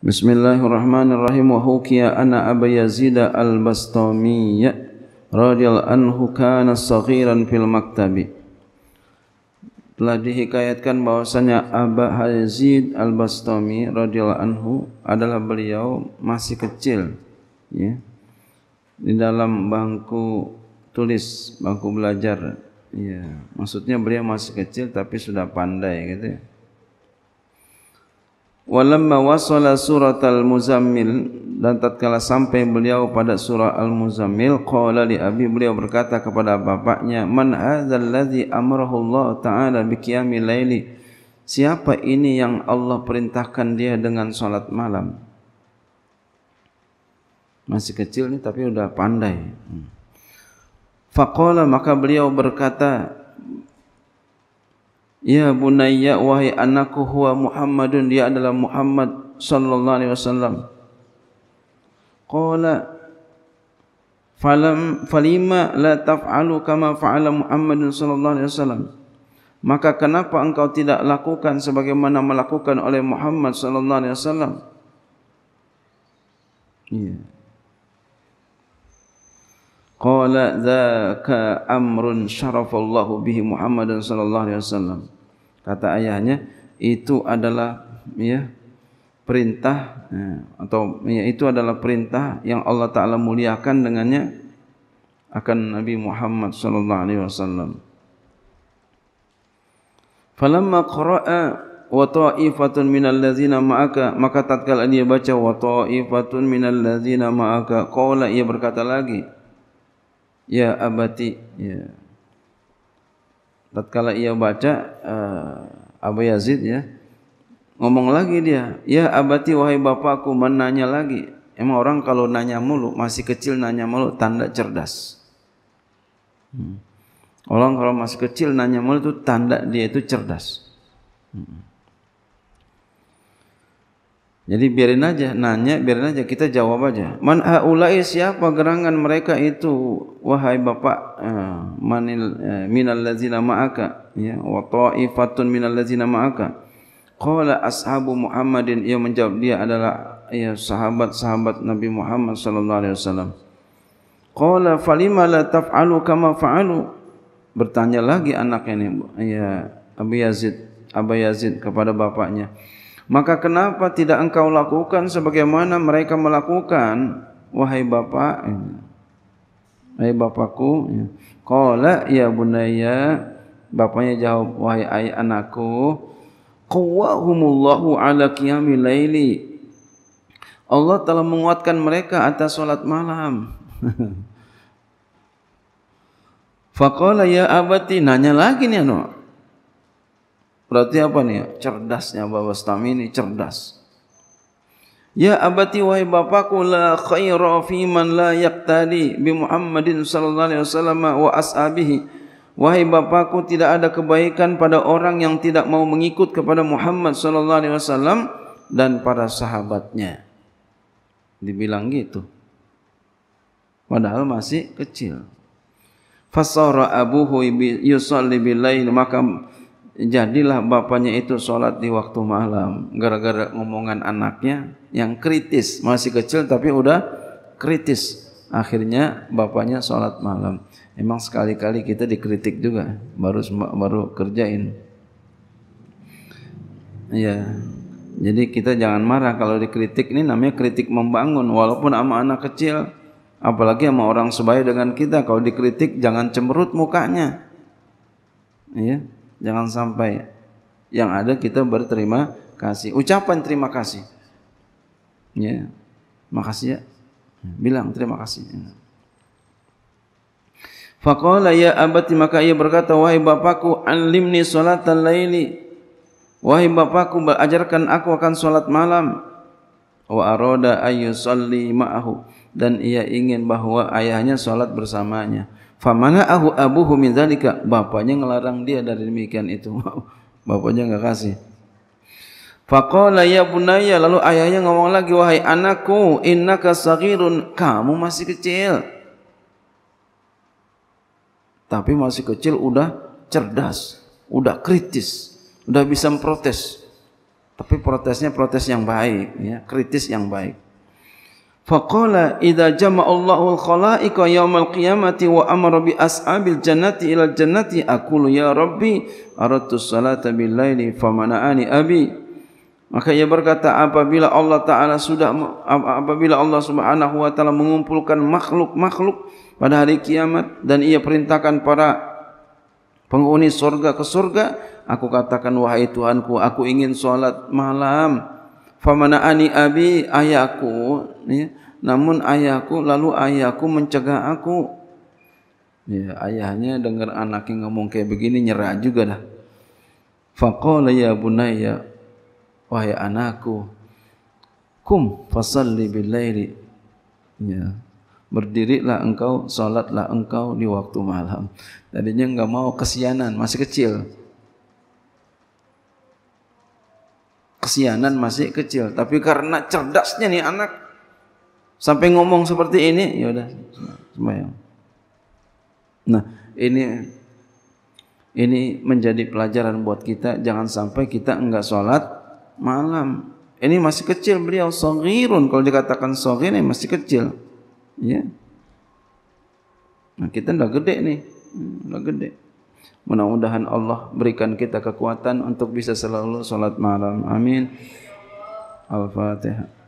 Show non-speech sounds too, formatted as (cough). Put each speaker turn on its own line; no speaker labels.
Bismillahirrahmanirrahim wa hukiya ana Abu Yazid al-Bastami radhiyallahu anhu kana saghiran fil maktabi telah dihikayatkan bahwasanya Abu Yazid al-Bastami radhiyallahu anhu adalah beliau masih kecil ya di dalam bangku tulis bangku belajar ya maksudnya beliau masih kecil tapi sudah pandai gitu ya Walamma wasala surat al-Muzammil dan tatkala sampai beliau pada surah al-Muzammil qala li abi beliau berkata kepada bapaknya man hadzal ladzi amarahu Allah taala bi qiyamil laili Siapa ini yang Allah perintahkan dia dengan salat malam? Masih kecil ni tapi sudah pandai. Hmm. Faqala maka beliau berkata, Ya bunayya wahai anakku huwa Muhammadun dia adalah Muhammad sallallahu alaihi wasallam. Qala falam falima la taf'alu kama fa'ala Muhammadun sallallahu alaihi wasallam. Maka kenapa engkau tidak lakukan sebagaimana melakukan oleh Muhammad sallallahu alaihi wasallam? Ya. Yeah. Qala dzaka amrun syarafallahu bihi Muhammadan sallallahu alaihi wasallam. Kata ayahnya, itu adalah ya perintah ya, atau ya, itu adalah perintah yang Allah Taala muliakan dengannya akan Nabi Muhammad sallallahu alaihi wasallam. Falamma qara'a wa ta'ifatun minal ladzina ma'aka maka tatkala dia baca wa ta'ifatun minal ladzina ma'aka qala ia berkata lagi ya abati ya tatkala ia baca uh, Abu Yazid ya ngomong lagi dia ya abati wahai bapakku menanya lagi emang orang kalau nanya mulu masih kecil nanya mulu tanda cerdas hmm. orang kalau masih kecil nanya mulu itu tanda dia itu cerdas hmm. Jadi biarin aja nanya, biarin aja kita jawab aja. Man haula'i siapa gerangan mereka itu? Wahai bapak, ah, manil eh, minal ladzina ma'aka ya, wa ta'ifatun minal ladzina ma'aka. Qala ashabu Muhammadin, ia menjawab dia adalah ya sahabat-sahabat Nabi Muhammad sallallahu alaihi wasallam. Qala falima la taf'alu kama fa'alu? Bertanya lagi anak ini, ya Abu Yazid, Abu Yazid kepada bapaknya. Maka kenapa tidak engkau lakukan sebagaimana mereka melakukan? Wahai bapa, wahai bapaku? kola ya bunaya, bapanya jawab, wahai ayah anakku, kuwahumullahu ala qiyami layli. Allah telah menguatkan mereka atas solat malam. (laughs) Faqala ya abati, nanya lagi ni anak. No? Berarti apa nih? Cerdasnya Bapak Stam ini cerdas. Ya abati wahai bapakku la khaira fi man la yaqtadi bi Muhammadin sallallahu alaihi wasallam wa ashabihi. Wahai bapakku tidak ada kebaikan pada orang yang tidak mau mengikut kepada Muhammad sallallahu alaihi wasallam dan para sahabatnya. Dibilang gitu. Padahal masih kecil. Fasara abuhu yusalli bil makam jadilah bapaknya itu sholat di waktu malam gara-gara ngomongan anaknya yang kritis masih kecil tapi udah kritis akhirnya bapaknya sholat malam emang sekali-kali kita dikritik juga baru baru kerjain ya jadi kita jangan marah kalau dikritik ini namanya kritik membangun walaupun sama anak kecil apalagi sama orang sebaya dengan kita kalau dikritik jangan cemberut mukanya ya Jangan sampai yang ada kita berterima kasih. Ucapan terima kasih. Ya. Makasih ya. Bilang terima kasih. Faqala ya abati maka ia berkata wahai bapakku alimni salatal laili wahai bapakku ajarkan aku akan salat malam wa arada ayyusalli ma'ahu dan ia ingin bahwa ayahnya salat bersamanya Famana'ahu Abu min dzalika. Bapaknya ngelarang dia dari demikian itu. (laughs) Bapaknya enggak kasih. Faqala ya bunayya lalu ayahnya ngomong lagi wahai anakku innaka saghirun kamu masih kecil. Tapi masih kecil udah cerdas, udah kritis, udah bisa memprotes. Tapi protesnya protes yang baik ya, kritis yang baik. Faqala idza jama'a Allahu al-khalaiqa yawmal qiyamati wa amara bi ashabil jannati ila jannati aqulu ya rabbi aradtu salata bil laili famana'ani abi Maka ia berkata apabila Allah Taala sudah apabila Allah Subhanahu wa taala mengumpulkan makhluk-makhluk pada hari kiamat dan ia perintahkan para penghuni surga ke surga aku katakan wahai Tuhanku aku ingin salat malam Famana ani abi ayahku ya. namun ayaku lalu ayaku mencegah aku ya, ayahnya dengar anaknya ngomong kayak begini nyerah juga dah faqala ya bunayya wahai anakku kum fasalli billaili ya berdirilah engkau salatlah engkau di waktu malam tadinya enggak mau kesianan masih kecil kasihanan masih kecil tapi karena cerdasnya nih anak sampai ngomong seperti ini ya udah sembahyang nah ini ini menjadi pelajaran buat kita jangan sampai kita enggak sholat malam ini masih kecil beliau sogirun kalau dikatakan sogir ini masih kecil ya nah kita udah gede nih hmm, udah gede Mudah-mudahan Allah berikan kita kekuatan untuk bisa selalu salat malam. Amin. Al-Fatihah.